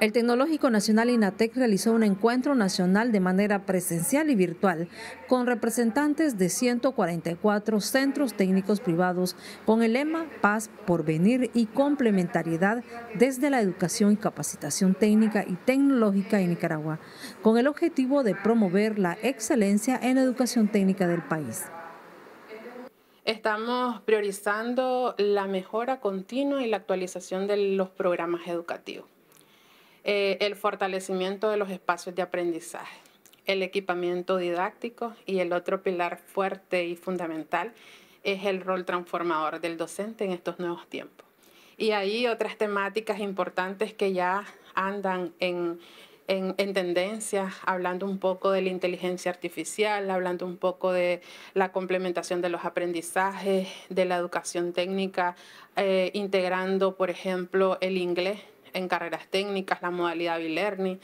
El Tecnológico Nacional INATEC realizó un encuentro nacional de manera presencial y virtual con representantes de 144 centros técnicos privados con el lema Paz, Porvenir y Complementariedad desde la educación y capacitación técnica y tecnológica en Nicaragua, con el objetivo de promover la excelencia en la educación técnica del país. Estamos priorizando la mejora continua y la actualización de los programas educativos. Eh, el fortalecimiento de los espacios de aprendizaje, el equipamiento didáctico y el otro pilar fuerte y fundamental es el rol transformador del docente en estos nuevos tiempos. Y ahí otras temáticas importantes que ya andan en, en, tendencias, hablando un poco de la inteligencia artificial, hablando un poco de la complementación de los aprendizajes, de la educación técnica, eh, integrando, por ejemplo, el inglés en carreras técnicas, la modalidad bilerni learning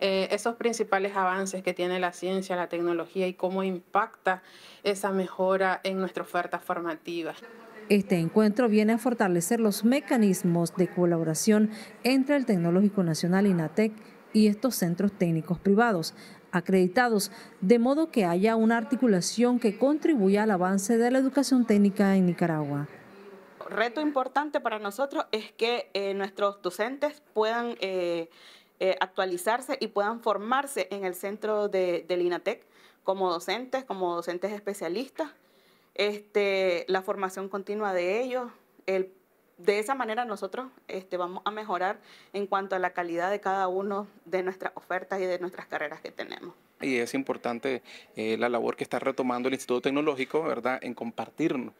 eh, esos principales avances que tiene la ciencia, la tecnología y cómo impacta esa mejora en nuestra oferta formativa. Este encuentro viene a fortalecer los mecanismos de colaboración entre el Tecnológico Nacional INATEC y estos centros técnicos privados acreditados, de modo que haya una articulación que contribuya al avance de la educación técnica en Nicaragua reto importante para nosotros es que eh, nuestros docentes puedan eh, eh, actualizarse y puedan formarse en el centro de, del INATEC como docentes, como docentes especialistas, este, la formación continua de ellos, de esa manera nosotros este, vamos a mejorar en cuanto a la calidad de cada uno de nuestras ofertas y de nuestras carreras que tenemos y es importante la labor que está retomando el Instituto Tecnológico, ¿verdad?, en compartirnos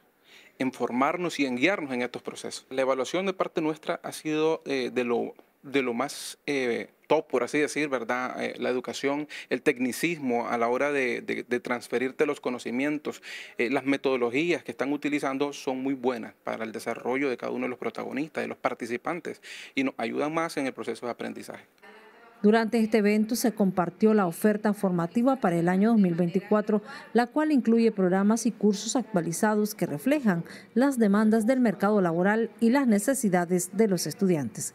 en formarnos y en guiarnos en estos procesos. La evaluación de parte nuestra ha sido eh, de, lo, más eh, top, por así decir, ¿verdad? Eh, la educación, el tecnicismo a la hora de, de transferirte los conocimientos, las metodologías que están utilizando son muy buenas para el desarrollo de cada uno de los protagonistas, de los participantes, y nos ayudan más en el proceso de aprendizaje. Durante este evento se compartió la oferta formativa para el año 2024, la cual incluye programas y cursos actualizados que reflejan las demandas del mercado laboral y las necesidades de los estudiantes.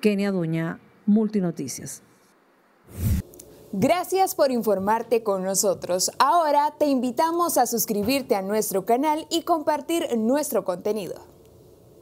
Kenia Doña, Multinoticias. Gracias por informarte con nosotros. Ahora te invitamos a suscribirte a nuestro canal y compartir nuestro contenido.